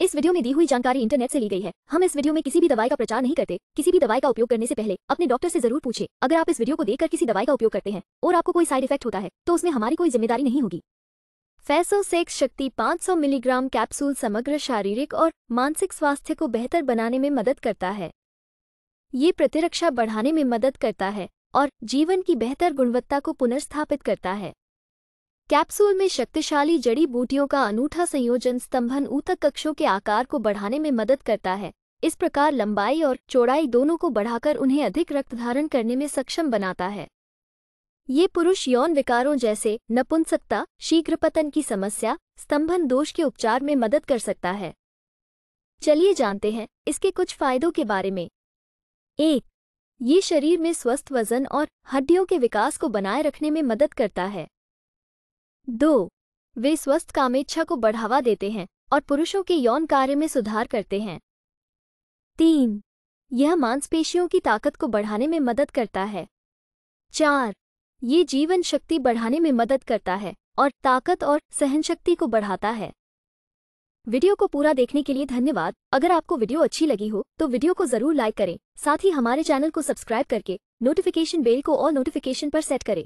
इस वीडियो में दी हुई जानकारी इंटरनेट से ली गई है हम इस वीडियो में किसी भी दवाई का प्रचार नहीं करते किसी भी दवाई का उपयोग करने से पहले अपने डॉक्टर से जरूर पूछे अगर आप इस वीडियो को देखकर किसी दवाई का उपयोग करते हैं और आपको कोई साइड इफेक्ट होता है तो उसमें हमारी कोई जिम्मेदारी नहीं होगी फैसो सेक्स शक्ति 500 मिलीग्राम कैप्सूल समग्र शारीरिक और मानसिक स्वास्थ्य को बेहतर बनाने में मदद करता है ये प्रतिरक्षा बढ़ाने में मदद करता है और जीवन की बेहतर गुणवत्ता को पुनर्स्थापित करता है कैप्सूल में शक्तिशाली जड़ी बूटियों का अनूठा संयोजन स्तंभन ऊतक कक्षों के आकार को बढ़ाने में मदद करता है इस प्रकार लंबाई और चौड़ाई दोनों को बढ़ाकर उन्हें अधिक रक्त धारण करने में सक्षम बनाता है ये पुरुष यौन विकारों जैसे नपुंसकता शीघ्रपतन की समस्या स्तंभन दोष के उपचार में मदद कर सकता है चलिए जानते हैं इसके कुछ फायदों के बारे में एक ये शरीर में स्वस्थ वजन और हड्डियों के विकास को बनाए रखने में मदद करता है दो वे स्वस्थ कामेच्छा को बढ़ावा देते हैं और पुरुषों के यौन कार्य में सुधार करते हैं तीन यह मांसपेशियों की ताकत को बढ़ाने में मदद करता है चार ये जीवन शक्ति बढ़ाने में मदद करता है और ताकत और सहनशक्ति को बढ़ाता है वीडियो को पूरा देखने के लिए धन्यवाद अगर आपको वीडियो अच्छी लगी हो तो वीडियो को जरूर लाइक करें साथ ही हमारे चैनल को सब्सक्राइब करके नोटिफिकेशन बेल को और नोटिफिकेशन पर सेट करें